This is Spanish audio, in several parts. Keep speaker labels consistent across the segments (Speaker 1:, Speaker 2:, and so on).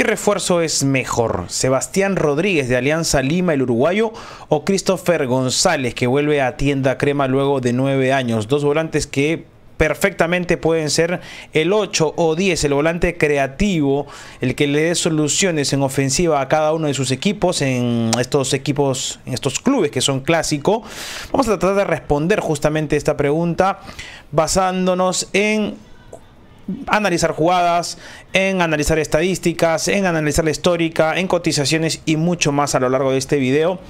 Speaker 1: ¿Qué refuerzo es mejor? ¿Sebastián Rodríguez de Alianza Lima, el uruguayo, o Christopher González, que vuelve a tienda crema luego de nueve años? Dos volantes que perfectamente pueden ser el 8 o 10, el volante creativo, el que le dé soluciones en ofensiva a cada uno de sus equipos, en estos equipos, en estos clubes que son clásico. Vamos a tratar de responder justamente esta pregunta basándonos en analizar jugadas, en analizar estadísticas, en analizar la histórica, en cotizaciones y mucho más a lo largo de este video.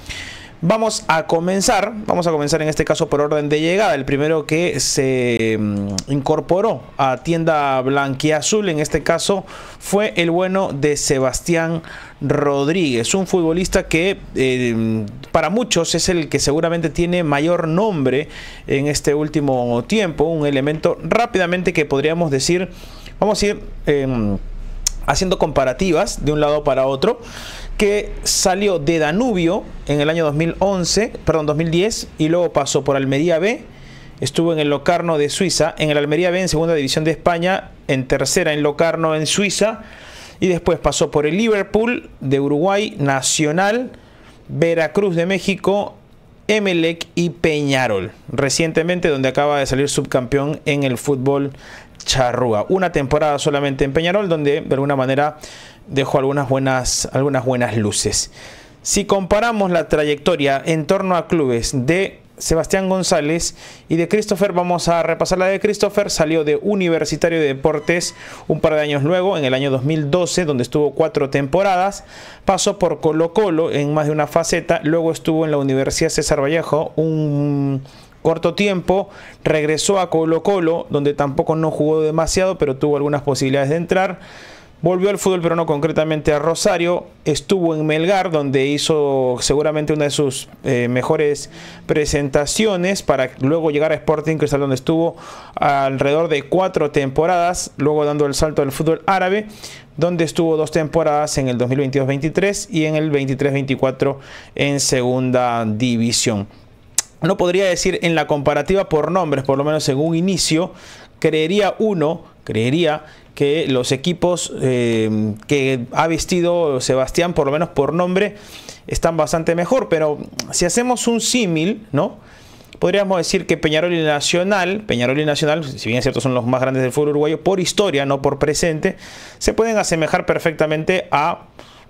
Speaker 1: Vamos a comenzar, vamos a comenzar en este caso por orden de llegada. El primero que se mm, incorporó a tienda blanquiazul en este caso fue el bueno de Sebastián Rodríguez, un futbolista que eh, para muchos es el que seguramente tiene mayor nombre en este último tiempo, un elemento rápidamente que podríamos decir, vamos a ir... Em, haciendo comparativas de un lado para otro que salió de Danubio en el año 2011, perdón, 2010 y luego pasó por Almería B, estuvo en el Locarno de Suiza, en el Almería B en segunda división de España, en tercera en Locarno en Suiza y después pasó por el Liverpool de Uruguay, Nacional, Veracruz de México, Emelec y Peñarol, recientemente donde acaba de salir subcampeón en el fútbol charrúa. Una temporada solamente en Peñarol donde de alguna manera dejo algunas buenas, algunas buenas luces. Si comparamos la trayectoria en torno a clubes de Sebastián González y de Christopher, vamos a repasar la de Christopher, salió de Universitario de Deportes un par de años luego, en el año 2012, donde estuvo cuatro temporadas, pasó por Colo Colo en más de una faceta, luego estuvo en la Universidad César Vallejo un corto tiempo, regresó a Colo Colo, donde tampoco no jugó demasiado, pero tuvo algunas posibilidades de entrar. Volvió al fútbol pero no concretamente a Rosario. Estuvo en Melgar, donde hizo seguramente una de sus eh, mejores presentaciones para luego llegar a Sporting Cristal, donde estuvo alrededor de cuatro temporadas, luego dando el salto al fútbol árabe, donde estuvo dos temporadas en el 2022-23 y en el 23-24 en segunda división no podría decir en la comparativa por nombres, por lo menos en un inicio, creería uno, creería que los equipos eh, que ha vestido Sebastián, por lo menos por nombre, están bastante mejor. Pero si hacemos un símil, ¿no? Podríamos decir que Peñarol y Nacional, Peñarol y Nacional, si bien es cierto son los más grandes del fútbol uruguayo, por historia, no por presente, se pueden asemejar perfectamente a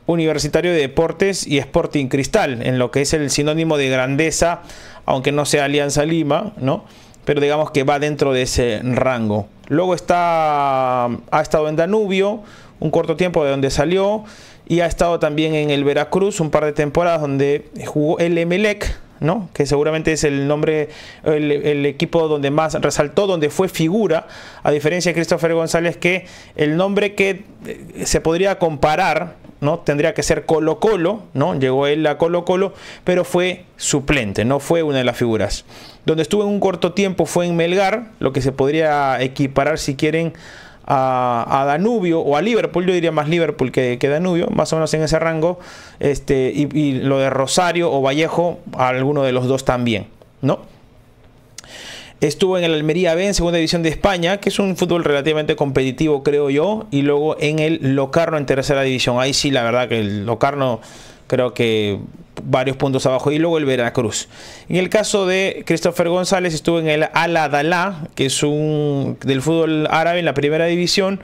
Speaker 1: Universitario de Deportes y Sporting Cristal, en lo que es el sinónimo de grandeza, aunque no sea Alianza Lima, ¿no? pero digamos que va dentro de ese rango. Luego está, ha estado en Danubio, un corto tiempo de donde salió, y ha estado también en el Veracruz un par de temporadas donde jugó el Emelec, ¿no? que seguramente es el nombre, el, el, equipo donde más resaltó, donde fue figura, a diferencia de Christopher González, que el nombre que eh, se podría comparar Tendría que ser Colo Colo, ¿no? Llegó él a Colo Colo, pero fue suplente, no fue una de las figuras. Donde estuvo en un corto tiempo fue en Melgar, lo que se podría equiparar si quieren a, Danubio o a Liverpool, yo diría más Liverpool que, que Danubio, más o menos en ese rango, este, y, lo de Rosario o Vallejo, alguno de los dos también, ¿no? Estuvo en el Almería B, en Segunda División de España, que es un fútbol relativamente competitivo, creo yo. Y luego en el Locarno, en Tercera División. Ahí sí, la verdad que el Locarno creo que varios puntos abajo y luego el Veracruz. En el caso de Christopher González estuvo en el Al Adalá, que es un del fútbol árabe en la primera división,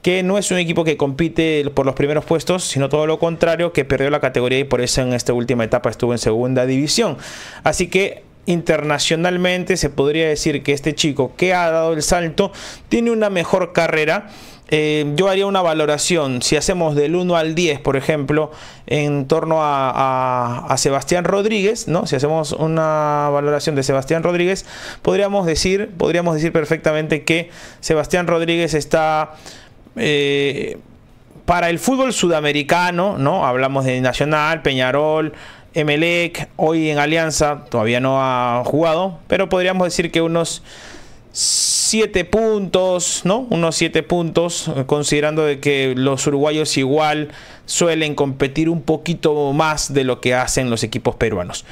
Speaker 1: que no es un equipo que compite por los primeros puestos, sino todo lo contrario, que perdió la categoría y por eso en esta última etapa estuvo en segunda división. Así que internacionalmente se podría decir que este chico que ha dado el salto tiene una mejor carrera. Eh, yo haría una valoración, si hacemos del 1 al 10, por ejemplo, en torno a, Sebastián Rodríguez, ¿no? Si hacemos una valoración de Sebastián Rodríguez, podríamos decir, podríamos decir perfectamente que Sebastián Rodríguez está... Eh, para el fútbol sudamericano, ¿no? Hablamos de Nacional, Peñarol, Emelec hoy en Alianza todavía no ha jugado, pero podríamos decir que unos 7 puntos, ¿no? Unos 7 puntos, considerando de que los uruguayos igual suelen competir un poquito más de lo que hacen los equipos peruanos.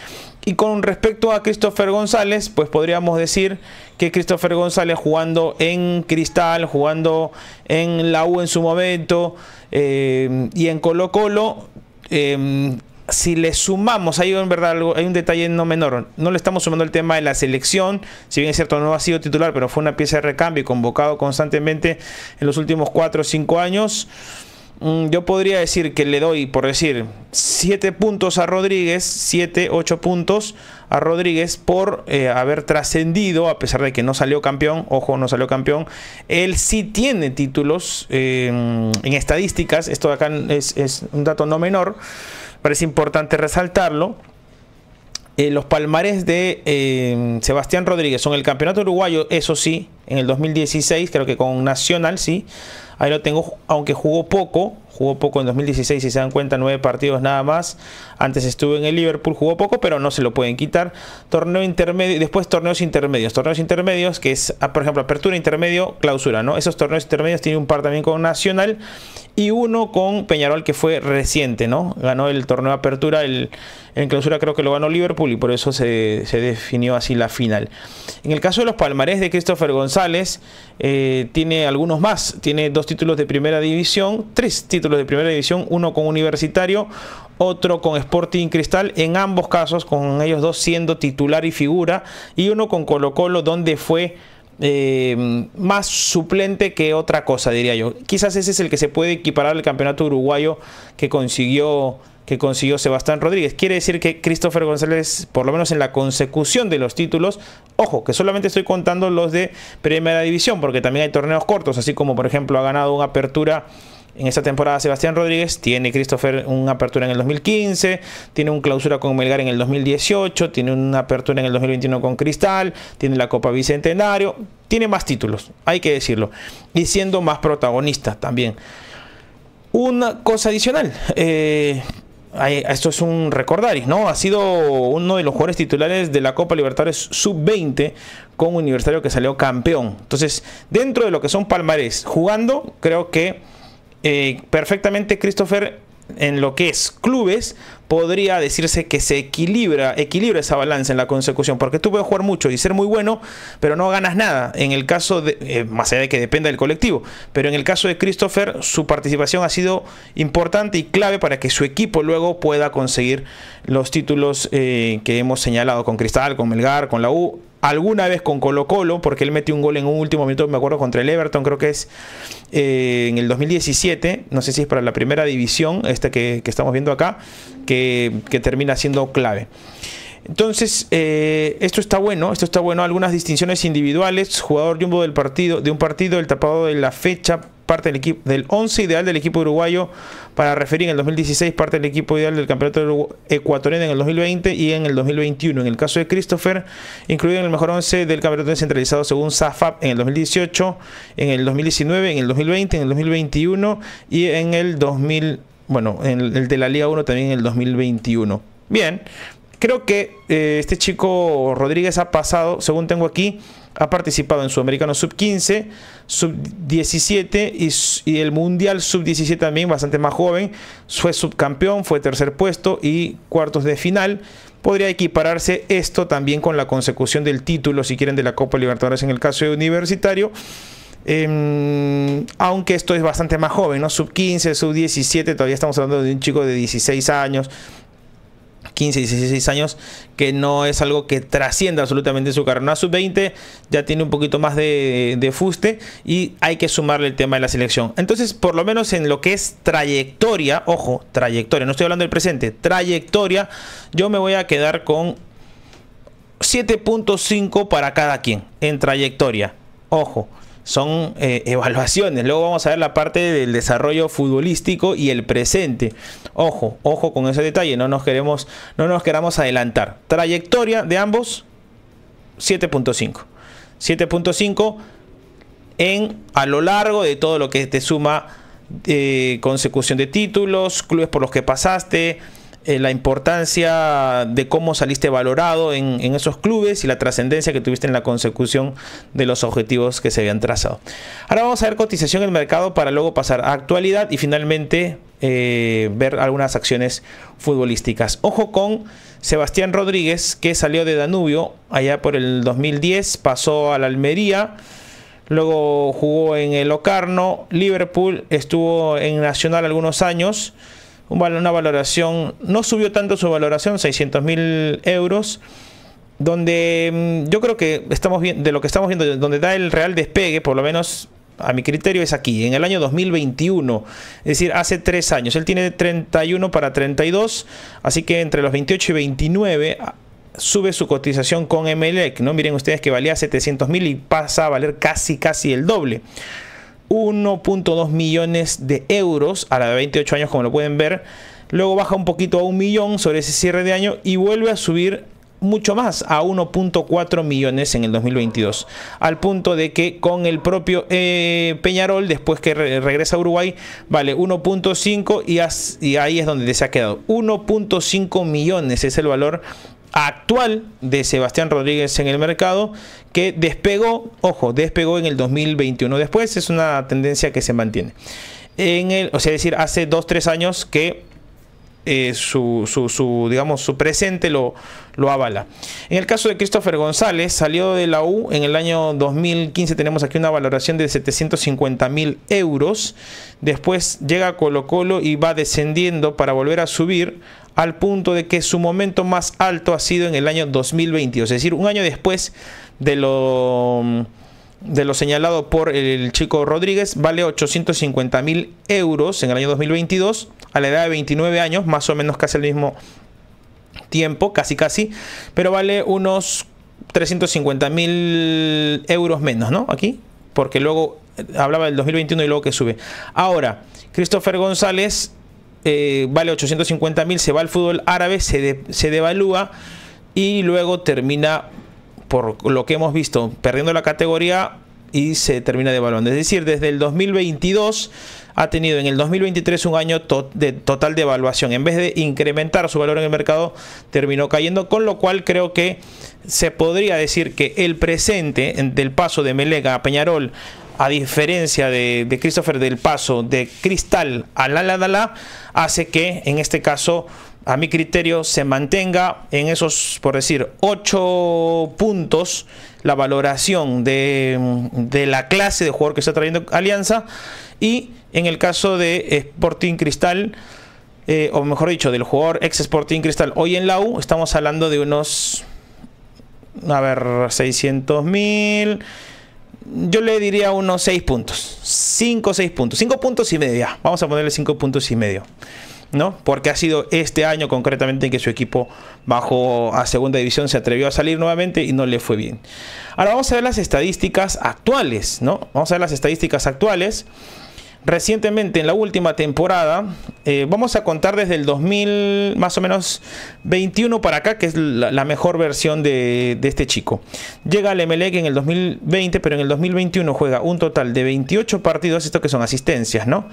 Speaker 1: Y con respecto a Christopher González, pues podríamos decir que Christopher González jugando en Cristal, jugando en la U en su momento eh, y en Colo Colo, eh, si le sumamos, hay en verdad hay un detalle no menor, no le estamos sumando el tema de la selección, si bien es cierto no ha sido titular, pero fue una pieza de recambio y convocado constantemente en los últimos 4 o 5 años. Mm, yo podría decir que le doy, por decir, 7 puntos a Rodríguez, 7, 8 puntos a Rodríguez por eh, haber trascendido, a pesar de que no salió campeón, ojo, no salió campeón, él sí tiene títulos eh, en estadísticas, esto acá es un dato no menor parece importante resaltarlo. Eh, los palmares de eh, Sebastián Rodríguez son el campeonato uruguayo, eso sí, en el 2016, creo que con Nacional, sí. Ahí lo tengo, aunque jugó poco, Jugó poco en 2016, si se dan cuenta, nueve partidos nada más. Antes estuvo en el Liverpool, jugó poco, pero no se lo pueden quitar. Torneo intermedio, después torneos intermedios. Torneos intermedios, que es, ah, por ejemplo, apertura, intermedio, clausura, ¿no? Esos torneos intermedios tienen un par también con Nacional y uno con Peñarol, que fue reciente, ¿no? Ganó el torneo de apertura, el, en clausura creo que lo ganó Liverpool y por eso se, definió así la final. En el caso de los palmarés de Christopher González, eh, tiene algunos más. Tiene dos títulos de primera división, tres títulos de primera división, uno con Universitario, otro con Sporting Cristal, en ambos casos con ellos dos siendo titular y figura, y uno con Colo Colo donde fue... Eh, más suplente que otra cosa, diría yo. Quizás ese es el que se puede equiparar al campeonato uruguayo que consiguió que consiguió Sebastián Rodríguez. Quiere decir que Christopher González, por lo menos en la consecución de los títulos, ojo, que solamente estoy contando los de Primera División, porque también hay torneos cortos, así como por ejemplo ha ganado una apertura en esta temporada Sebastián Rodríguez tiene Christopher una apertura en el 2015, tiene un clausura con Melgar en el 2018, tiene una apertura en el 2021 con Cristal, tiene la Copa Bicentenario, tiene más títulos, hay que decirlo, y siendo más protagonista también. Una cosa adicional, eh, esto es un recordaris, ¿no? Ha sido uno de los jugadores titulares de la Copa Libertadores Sub-20 con un Universitario que salió campeón. Entonces, dentro de lo que son palmarés, jugando, creo que eh, perfectamente Christopher en lo que es clubes, podría decirse que se equilibra, equilibra esa balanza en la consecución, porque tú puedes jugar mucho y ser muy bueno, pero no ganas nada. En el caso de, eh, más allá de que dependa del colectivo, pero en el caso de Christopher, su participación ha sido importante y clave para que su equipo luego pueda conseguir los títulos eh, que hemos señalado con Cristal, con Melgar, con la U alguna vez con Colo Colo, porque él metió un gol en un último minuto, me acuerdo, contra el Everton, creo que es eh, en el 2017, no sé si es para la primera división, esta que, estamos viendo acá, que, termina siendo clave. Entonces, eh, esto está bueno, esto está bueno, algunas distinciones individuales, jugador jumbo del partido, de un partido, el tapado de la fecha parte del equipo del 11 ideal del equipo uruguayo para referir en el 2016, parte del equipo ideal del campeonato ecuatoriano en el 2020 y en el 2021. En el caso de Christopher, incluido en el mejor 11 del campeonato descentralizado según SAFAP en el 2018, en el 2019, en el 2020, en el 2021 y en el 2000, bueno, en el de la Liga 1 también en el 2021. Bien, creo que este chico Rodríguez ha pasado, según tengo aquí, ha participado en Sudamericano Sub-15, Sub-17 y, el Mundial Sub-17 también, bastante más joven. Fue subcampeón, fue tercer puesto y cuartos de final. Podría equipararse esto también con la consecución del título, si quieren, de la Copa Libertadores en el caso de Universitario. Em, aunque esto es bastante más joven, ¿no? Sub 15, sub 17, todavía estamos hablando de un chico de 16 años, 15 16 años, que no es algo que trascienda absolutamente su carrera. Una sub-20 ya tiene un poquito más de, de, fuste y hay que sumarle el tema de la selección. Entonces, por lo menos en lo que es trayectoria, ojo, trayectoria, no estoy hablando del presente, trayectoria, yo me voy a quedar con 7.5 para cada quien en trayectoria. Ojo, son eh, evaluaciones. Luego vamos a ver la parte del desarrollo futbolístico y el presente. Ojo, ojo con ese detalle, no nos queremos, no nos queramos adelantar. Trayectoria de ambos, 7.5. 7.5 en a lo largo de todo lo que te suma eh, consecución de títulos, clubes por los que pasaste, eh, la importancia de cómo saliste valorado en, esos clubes y la trascendencia que tuviste en la consecución de los objetivos que se habían trazado. Ahora vamos a ver cotización en el mercado para luego pasar a actualidad y finalmente eh, ver algunas acciones futbolísticas. Ojo con Sebastián Rodríguez, que salió de Danubio allá por el 2010, pasó a la Almería, luego jugó en el Ocarno, Liverpool, estuvo en Nacional algunos años una valoración, no subió tanto su valoración, 600 mil euros, donde mm, yo creo que estamos viendo de lo que estamos viendo, donde da el real despegue, por lo menos a mi criterio es aquí, en el año 2021, es decir, hace tres años. Él tiene 31 para 32, así que entre los 28 y 29 ah, sube su cotización con MLEC, ¿no? Miren ustedes que valía 700 mil y pasa a valer casi, casi el doble. 1.2 millones de euros a la de 28 años, como lo pueden ver. Luego baja un poquito a un millón sobre ese cierre de año y vuelve a subir mucho más a 1.4 millones en el 2022 al punto de que con el propio eh, Peñarol después que regresa a Uruguay vale 1.5 y, y ahí es donde se ha quedado 1.5 millones es el valor actual de Sebastián Rodríguez en el mercado que despegó, ojo, despegó en el 2021. Después es una tendencia que se mantiene. En el, o sea, decir, hace 2-3 años que eh, su, digamos, su presente lo, lo avala. En el caso de Christopher González, salió de la U en el año 2015, tenemos aquí una valoración de 750 mil euros. Después llega a Colo Colo y va descendiendo para volver a subir al punto de que su momento más alto ha sido en el año 2022, es decir, un año después de lo de lo señalado por el chico Rodríguez vale 850 mil euros en el año 2022 a la edad de 29 años, más o menos casi el mismo tiempo, casi casi, pero vale unos 350 mil euros menos, ¿no? Aquí, porque luego eh, hablaba del 2021 y luego que sube. Ahora, Christopher González eh, vale 850 mil, se va al fútbol árabe, se, se devalúa y luego termina por lo que hemos visto, perdiendo la categoría y se termina devaluando. Es decir, desde el 2022 ha tenido en el 2023 un año total de total devaluación. En vez de incrementar su valor en el mercado, terminó cayendo, con lo cual creo que se podría decir que el presente del paso de Melega a Peñarol, a diferencia de, Christopher del paso de Cristal a la, la, hace que en este caso a mi criterio, se mantenga en esos, por decir, 8 puntos la valoración de, la clase de jugador que está trayendo Alianza. Y en el caso de Sporting Cristal, eh, o mejor dicho, del jugador ex Sporting Cristal hoy en la U, estamos hablando de unos, a ver, 600 mil. Yo le diría unos 6 puntos, 5 o 6 puntos, 5 puntos y medio. Vamos a ponerle 5 puntos y medio. ¿no? Porque ha sido este año concretamente en que su equipo bajó a segunda división, se atrevió a salir nuevamente y no le fue bien. Ahora vamos a ver las estadísticas actuales, ¿no? Vamos a ver las estadísticas actuales. Recientemente, en la última temporada, eh, vamos a contar desde el 2000, más o menos 21 para acá, que es la, mejor versión de, este chico. Llega al MLEG en el 2020, pero en el 2021 juega un total de 28 partidos, esto que son asistencias, ¿no?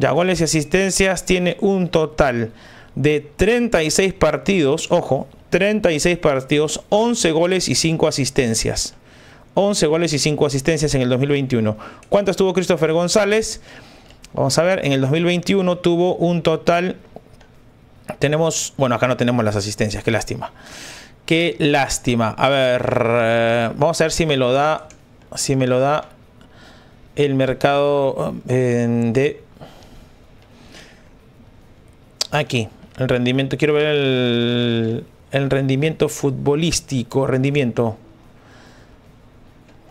Speaker 1: Ya goles y asistencias tiene un total de 36 partidos, ojo, 36 partidos, 11 goles y 5 asistencias. 11 goles y 5 asistencias en el 2021. ¿Cuántos tuvo Christopher González? Vamos a ver, en el 2021 tuvo un total... Tenemos, bueno, acá no tenemos las asistencias, qué lástima. Qué lástima. A ver, eh, vamos a ver si me lo da, si me lo da el mercado eh, de Aquí, el rendimiento. Quiero ver el, rendimiento futbolístico. Rendimiento.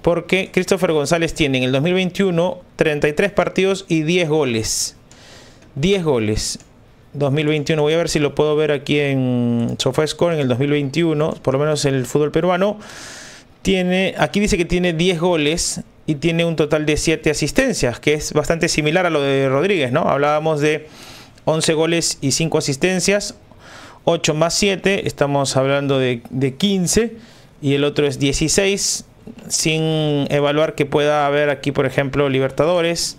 Speaker 1: Porque Christopher González tiene en el 2021 33 partidos y 10 goles. 10 goles. 2021. Voy a ver si lo puedo ver aquí en SofaScore en el 2021. Por lo menos el fútbol peruano. Tiene, aquí dice que tiene 10 goles y tiene un total de 7 asistencias, que es bastante similar a lo de Rodríguez, ¿no? Hablábamos de 11 goles y 5 asistencias. 8 más 7, estamos hablando de, 15. Y el otro es 16, sin evaluar que pueda haber aquí, por ejemplo, Libertadores.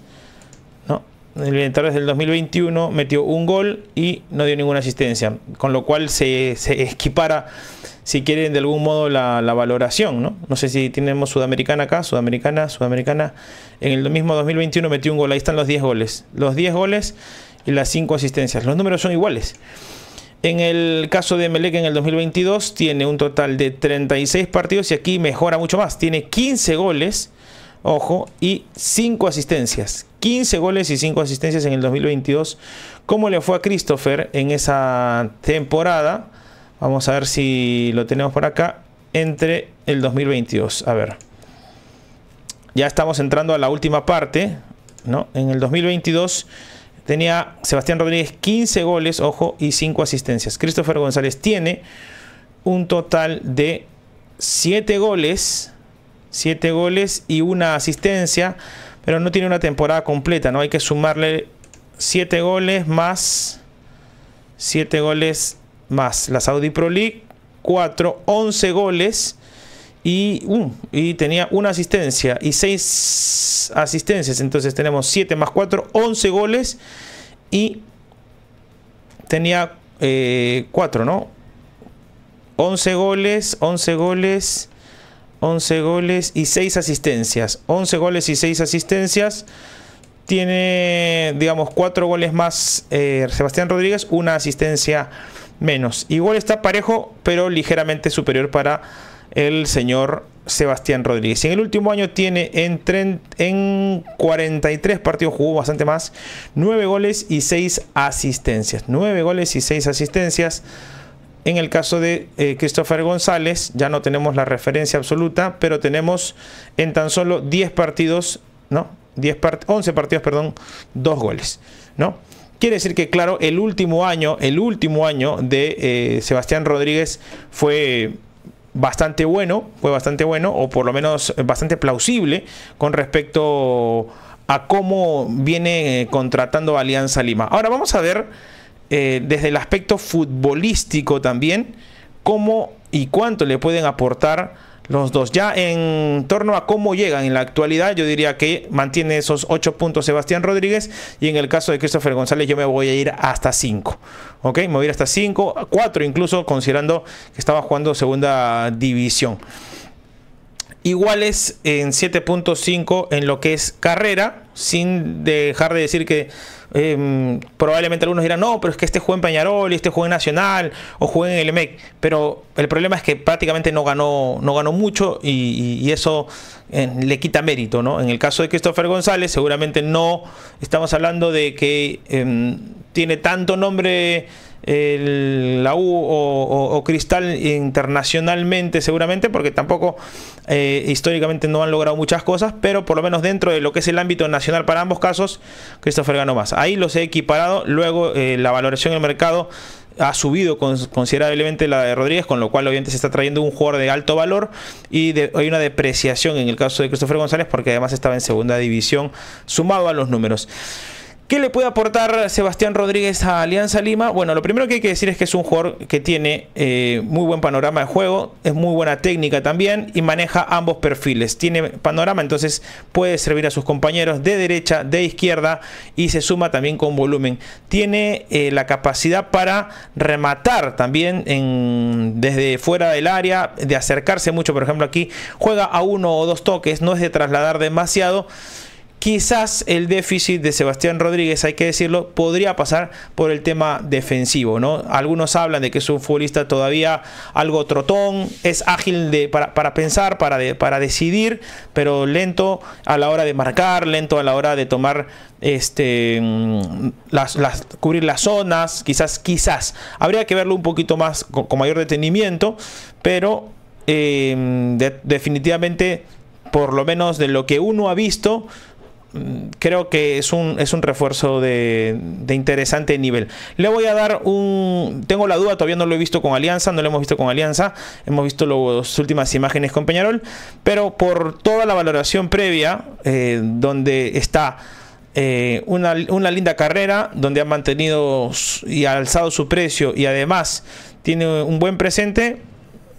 Speaker 1: ¿no? El Libertadores del 2021 metió un gol y no dio ninguna asistencia, con lo cual se, equipara, si quieren, de algún modo la, valoración. ¿no? no sé si tenemos Sudamericana acá, Sudamericana, Sudamericana. En el mismo 2021 metió un gol, ahí están los 10 goles. Los 10 goles y las 5 asistencias. Los números son iguales. En el caso de Melec en el 2022 tiene un total de 36 partidos y aquí mejora mucho más. Tiene 15 goles, ojo, y 5 asistencias. 15 goles y 5 asistencias en el 2022. ¿Cómo le fue a Christopher en esa temporada? Vamos a ver si lo tenemos por acá. Entre el 2022. A ver. Ya estamos entrando a la última parte. ¿no? En el 2022 Tenía Sebastián Rodríguez 15 goles, ojo, y 5 asistencias. Christopher González tiene un total de 7 goles, 7 goles y una asistencia, pero no tiene una temporada completa, ¿no? Hay que sumarle 7 goles más 7 goles más la Saudi Pro League, 4, 11 goles y, uh, y tenía una asistencia y seis asistencias. Entonces tenemos 7 más 4, 11 goles. Y tenía 4, eh, ¿no? 11 goles, 11 goles, 11 goles y 6 asistencias. 11 goles y 6 asistencias. Tiene, digamos, 4 goles más eh, Sebastián Rodríguez, una asistencia menos. Igual está parejo, pero ligeramente superior para el señor Sebastián Rodríguez. En el último año tiene en, en 43 partidos, jugó bastante más, 9 goles y 6 asistencias. 9 goles y 6 asistencias. En el caso de eh, Christopher González, ya no tenemos la referencia absoluta, pero tenemos en tan solo 10 partidos, ¿no? 10 11 partidos, perdón, 2 goles, ¿no? Quiere decir que, claro, el último año, el último año de eh, Sebastián Rodríguez fue bastante bueno, fue bastante bueno, o por lo menos bastante plausible con respecto a cómo viene eh, contratando Alianza Lima. Ahora vamos a ver eh, desde el aspecto futbolístico también cómo y cuánto le pueden aportar los dos. Ya en torno a cómo llegan en la actualidad, yo diría que mantiene esos 8 puntos Sebastián Rodríguez y en el caso de Christopher González yo me voy a ir hasta 5. ¿Ok? Me voy a ir hasta 5, 4 incluso considerando que estaba jugando segunda división iguales en 7.5 en lo que es carrera, sin dejar de decir que em, probablemente algunos dirán, no, pero es que este juega en Peñarol y este juega en Nacional o juega en el MEC pero el problema es que prácticamente no ganó, no ganó mucho y, eso le quita mérito, ¿no? En el caso de Christopher González, seguramente no estamos hablando de que em, tiene tanto nombre el, la U o, Cristal internacionalmente seguramente, porque tampoco eh, históricamente no han logrado muchas cosas, pero por lo menos dentro de lo que es el ámbito nacional para ambos casos, Christopher ganó más. Ahí los he equiparado, luego eh, la valoración en el mercado ha subido considerablemente la de Rodríguez, con lo cual obviamente se está trayendo un jugador de alto valor y de, hay una depreciación en el caso de Christopher González porque además estaba en segunda división sumado a los números. ¿Qué le puede aportar Sebastián Rodríguez a Alianza Lima? Bueno, lo primero que hay que decir es que es un jugador que tiene eh, muy buen panorama de juego, es muy buena técnica también y maneja ambos perfiles. Tiene panorama, entonces puede servir a sus compañeros de derecha, de izquierda y se suma también con volumen. Tiene eh, la capacidad para rematar también desde fuera del área, de acercarse mucho. Por ejemplo, aquí juega a uno o dos toques, no es de trasladar demasiado. Quizás el déficit de Sebastián Rodríguez, hay que decirlo, podría pasar por el tema defensivo, ¿no? Algunos hablan de que es un futbolista todavía algo trotón, es ágil de, para, para, pensar, para, para decidir, pero lento a la hora de marcar, lento a la hora de tomar este mm, las, las, cubrir las zonas, quizás, quizás. Habría que verlo un poquito más con, mayor detenimiento, pero eh, definitivamente, por lo menos de lo que uno ha visto, creo que es un, es un refuerzo de, interesante nivel. Le voy a dar un... Tengo la duda, todavía no lo he visto con Alianza, no lo hemos visto con Alianza, hemos visto las últimas imágenes con Peñarol, pero por toda la valoración previa, eh, donde está... Eh, una, una linda carrera donde ha mantenido y ha alzado su precio y además tiene un buen presente.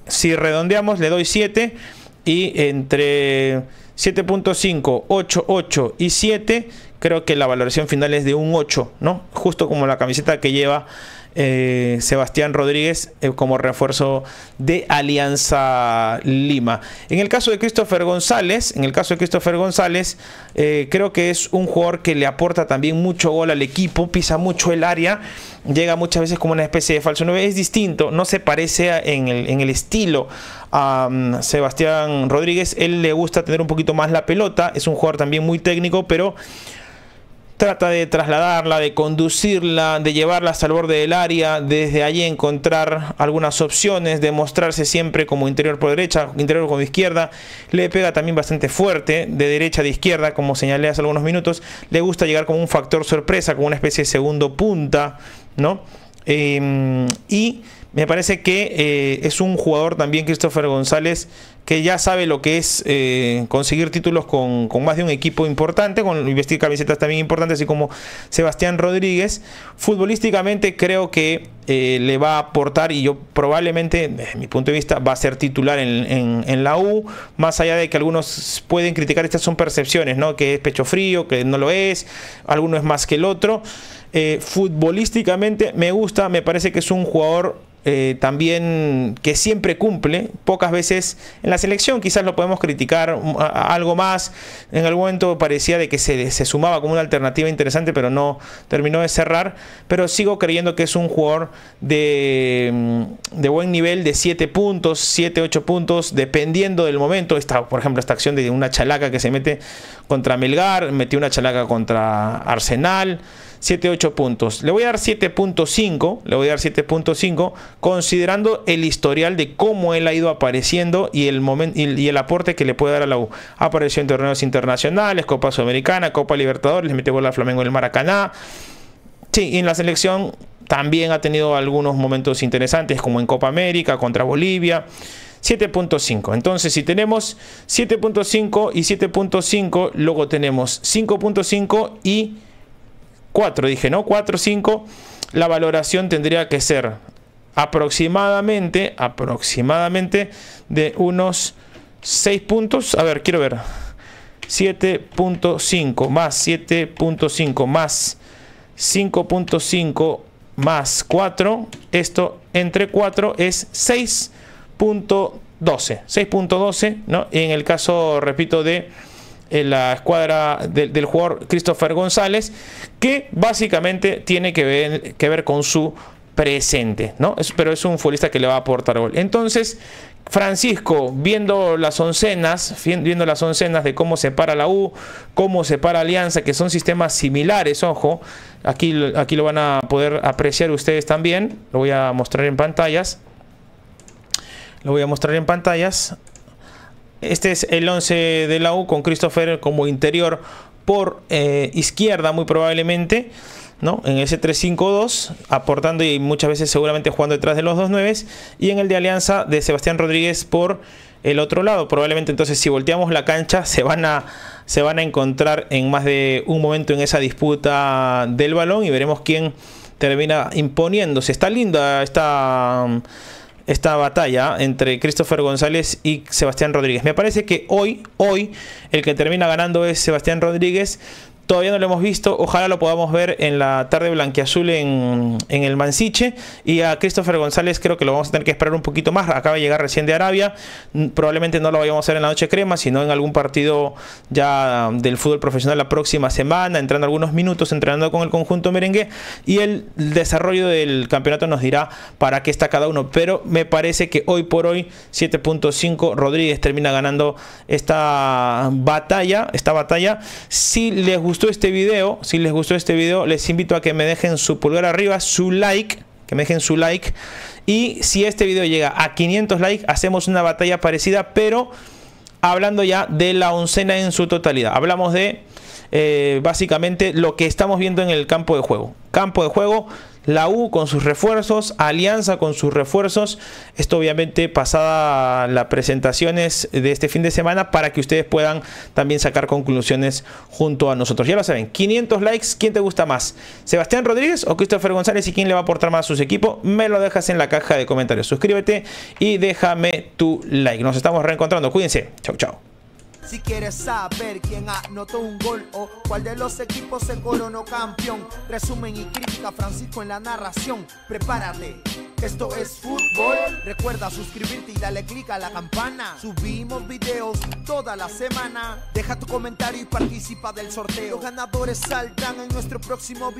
Speaker 1: Si redondeamos, le doy 7 y entre 7.5, 8, 8 y 7. Creo que la valoración final es de un 8, ¿no? Justo como la camiseta que lleva eh, Sebastián Rodríguez eh, como refuerzo de Alianza Lima. En el caso de Christopher González, en el caso de Christopher González, eh, creo que es un jugador que le aporta también mucho gol al equipo, pisa mucho el área, llega muchas veces como una especie de falso 9, es distinto, no se parece en, el, estilo a mm, Sebastián Rodríguez, él le gusta tener un poquito más la pelota, es un jugador también muy técnico, pero trata de trasladarla, de conducirla, de llevarla hasta el borde del área, desde allí encontrar algunas opciones, de mostrarse siempre como interior por derecha, interior como izquierda, le pega también bastante fuerte, de derecha a de izquierda, como señalé hace algunos minutos, le gusta llegar como un factor sorpresa, como una especie de segundo punta, ¿no? Em, y me parece que eh, es un jugador también, Christopher González, que ya sabe lo que es eh, conseguir títulos con, más de un equipo importante, con investir camisetas también importantes, así como Sebastián Rodríguez. Futbolísticamente creo que eh, le va a aportar y yo probablemente, desde mi punto de vista, va a ser titular en, en, la U, más allá de que algunos pueden criticar, estas son percepciones, ¿no? Que es pecho frío, que no lo es, alguno es más que el otro. futbolísticamente me gusta, me parece que es un jugador eh, también que siempre cumple, pocas veces en la selección quizás lo podemos criticar algo más, en algún momento parecía de que se, sumaba como una alternativa interesante, pero no terminó de cerrar, pero sigo creyendo que es un jugador de, mm, de buen nivel, de 7 puntos, 7, 8 puntos, dependiendo del momento, por ejemplo esta acción de una chalaca que se mete contra Melgar, metió una chalaca contra Arsenal, 7, puntos. Le voy a dar 7.5, le voy a dar 7.5, considerando el historial de cómo él ha ido apareciendo y el, y, el aporte que le puede dar a la U. Apareció en torneos internacionales, Copa Sudamericana, Copa Libertadores, le mete bola a Flamengo en el Maracaná. Sí, y en la selección también ha tenido algunos momentos interesantes, como en Copa América, contra Bolivia. 7.5. Entonces, si tenemos 7.5 y 7.5, luego tenemos 5.5 y 4, dije, ¿no? 4, 5, la valoración tendría que ser aproximadamente, aproximadamente de unos 6 puntos. A ver, quiero ver. 7.5 más 7.5 más 5.5 más 4. Esto entre 4 es 6.12. 6.12, ¿no? En el caso, repito, de en la escuadra del jugador Christopher González, que básicamente tiene que ver, que ver con su presente, ¿no? pero es un futbolista que le va a aportar gol. Entonces, Francisco, viendo las oncenas, viendo las oncenas de cómo se para la U, cómo se para Alianza, que son sistemas similares, ojo, aquí, aquí lo van a poder apreciar ustedes también, lo voy a mostrar en pantallas, lo voy a mostrar en pantallas, este es el 11 de la U con Christopher como interior por eh, izquierda muy probablemente. ¿no? En ese 3-5-2, aportando y muchas veces seguramente jugando detrás de los dos 9 y en el de alianza de Sebastián Rodríguez por el otro lado. Probablemente entonces si volteamos la cancha se van a se van a encontrar en más de un momento en esa disputa del balón y veremos quién termina imponiéndose. Está linda esta esta batalla entre Christopher González y Sebastián Rodríguez. Me parece que hoy, hoy, el que termina ganando es Sebastián Rodríguez, Todavía no lo hemos visto. Ojalá lo podamos ver en la tarde blanquiazul en, en el Mansiche. Y a Christopher González creo que lo vamos a tener que esperar un poquito más. Acaba de llegar recién de Arabia. Mm, probablemente no lo vayamos a ver en la noche crema, sino en algún partido ya del fútbol profesional la próxima semana, entrando algunos minutos, entrenando con el conjunto merengue. Y el desarrollo del campeonato nos dirá para qué está cada uno. Pero me parece que hoy por hoy 7.5 Rodríguez termina ganando esta batalla. Esta batalla. Si les gustó este video, si les gustó este video, les invito a que me dejen su pulgar arriba, su like, que me dejen su like. Y si este video llega a 500 likes, hacemos una batalla parecida, pero hablando ya de la oncena en su totalidad. Hablamos de eh, básicamente lo que estamos viendo en el campo de juego campo de juego. La U con sus refuerzos, Alianza con sus refuerzos. Esto obviamente pasada las presentaciones de este fin de semana para que ustedes puedan también sacar conclusiones junto a nosotros. Ya lo saben, 500 likes, ¿quién te gusta más? ¿Sebastián Rodríguez o Christopher González? ¿Y quién le va a aportar más a sus equipos? Me lo dejas en la caja de comentarios. Suscríbete y déjame tu like. Nos estamos reencontrando. Cuídense. Chau, chau. Si quieres saber quién anotó un gol o cuál de los equipos se coronó campeón, resumen y crítica Francisco en la narración. Prepárate. Esto es fútbol. Recuerda suscribirte y dale click a la campana. Subimos videos toda la semana. Deja tu comentario y participa del sorteo. Los ganadores saltan en nuestro próximo video.